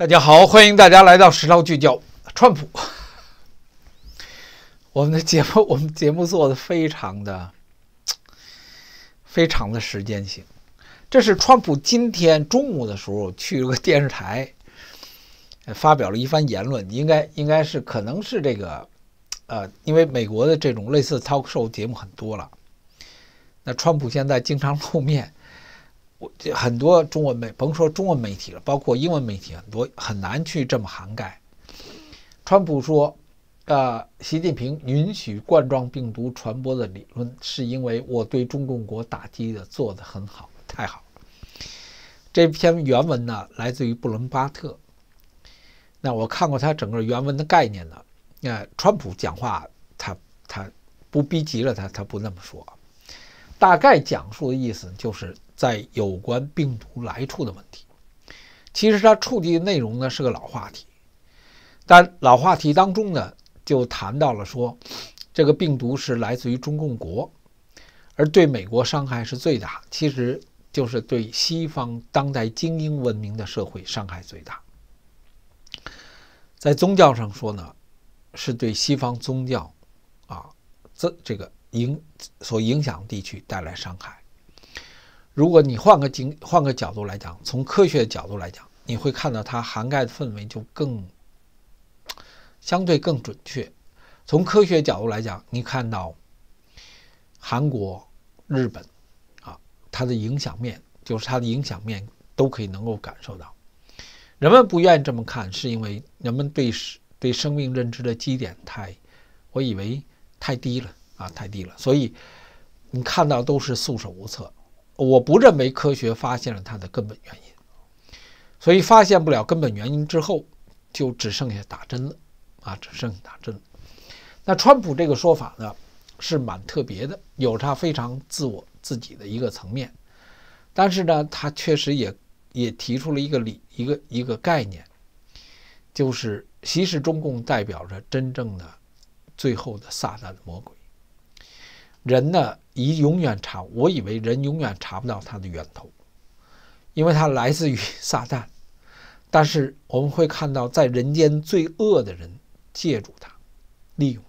大家好，欢迎大家来到《时尚聚焦》。川普，我们的节目，我们节目做的非常的、非常的时间性。这是川普今天中午的时候去了电视台，发表了一番言论。应该，应该是，可能是这个，呃，因为美国的这种类似 talk show 节目很多了，那川普现在经常露面。我很多中文媒，甭说中文媒体了，包括英文媒体，很多很难去这么涵盖。川普说：“呃，习近平允许冠状病毒传播的理论，是因为我对中共国打击的做得很好，太好了。”这篇原文呢，来自于布伦巴特。那我看过他整个原文的概念呢。那川普讲话，他他不逼急了，他他不那么说。大概讲述的意思就是。在有关病毒来处的问题，其实它触及的内容呢是个老话题，但老话题当中呢就谈到了说，这个病毒是来自于中共国，而对美国伤害是最大，其实就是对西方当代精英文明的社会伤害最大。在宗教上说呢，是对西方宗教，啊，这这个影所影响地区带来伤害。如果你换个经换个角度来讲，从科学角度来讲，你会看到它涵盖的范围就更相对更准确。从科学角度来讲，你看到韩国、日本，啊，它的影响面就是它的影响面都可以能够感受到。人们不愿意这么看，是因为人们对对生命认知的基点太，我以为太低了啊，太低了，所以你看到都是束手无策。我不认为科学发现了它的根本原因，所以发现不了根本原因之后，就只剩下打针了，啊，只剩下打针了。那川普这个说法呢，是蛮特别的，有他非常自我自己的一个层面，但是呢，他确实也也提出了一个理一个一个概念，就是其实中共代表着真正的最后的撒旦魔鬼，人呢。以永远查，我以为人永远查不到它的源头，因为它来自于撒旦。但是我们会看到，在人间最恶的人借助它，利用。